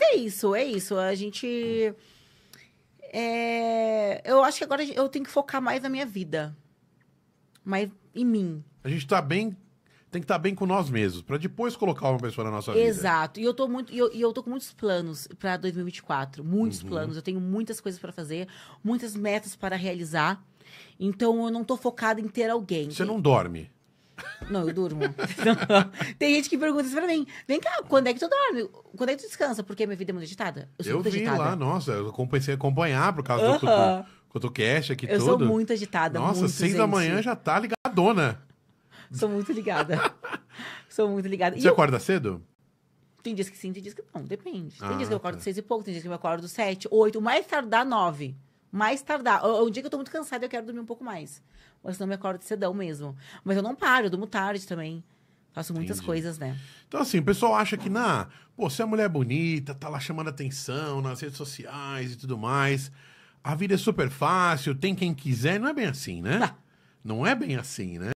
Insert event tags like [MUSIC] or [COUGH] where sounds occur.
É isso, é isso. A gente. É... Eu acho que agora eu tenho que focar mais na minha vida. Mais em mim. A gente tá bem. Tem que estar tá bem com nós mesmos, para depois colocar uma pessoa na nossa vida. Exato. E eu tô muito, e eu, e eu tô com muitos planos para 2024, muitos uhum. planos. Eu tenho muitas coisas para fazer, muitas metas para realizar. Então eu não tô focada em ter alguém. Você não dorme? Não, eu durmo. [LAUGHS] Tem gente que pergunta isso pra mim. Vem cá, quando é que tu dorme? Quando é que tu descansa? Porque minha vida é muito agitada. Eu, sou eu muito vi lá, nossa. Eu comecei a acompanhar por causa uh -huh. do podcast aqui eu todo. Eu sou muito agitada, Nossa, muito, seis gente. da manhã já tá ligadona. Sou muito ligada. [LAUGHS] sou muito ligada. Você e acorda eu... cedo? Tem dias que sim, tem dias que não. Depende. Tem ah, dias que eu acordo tá. seis e pouco, tem dias que eu acordo sete, oito. O mais tardar, nove mais tardar. Um dia que eu tô muito cansada, eu quero dormir um pouco mais. Mas não me acordo cedão mesmo. Mas eu não paro, eu durmo tarde também. Faço muitas Entendi. coisas, né? Então, assim, o pessoal acha que, na, pô, você é mulher bonita, tá lá chamando atenção nas redes sociais e tudo mais. A vida é super fácil, tem quem quiser. Não é bem assim, né? Tá. Não é bem assim, né?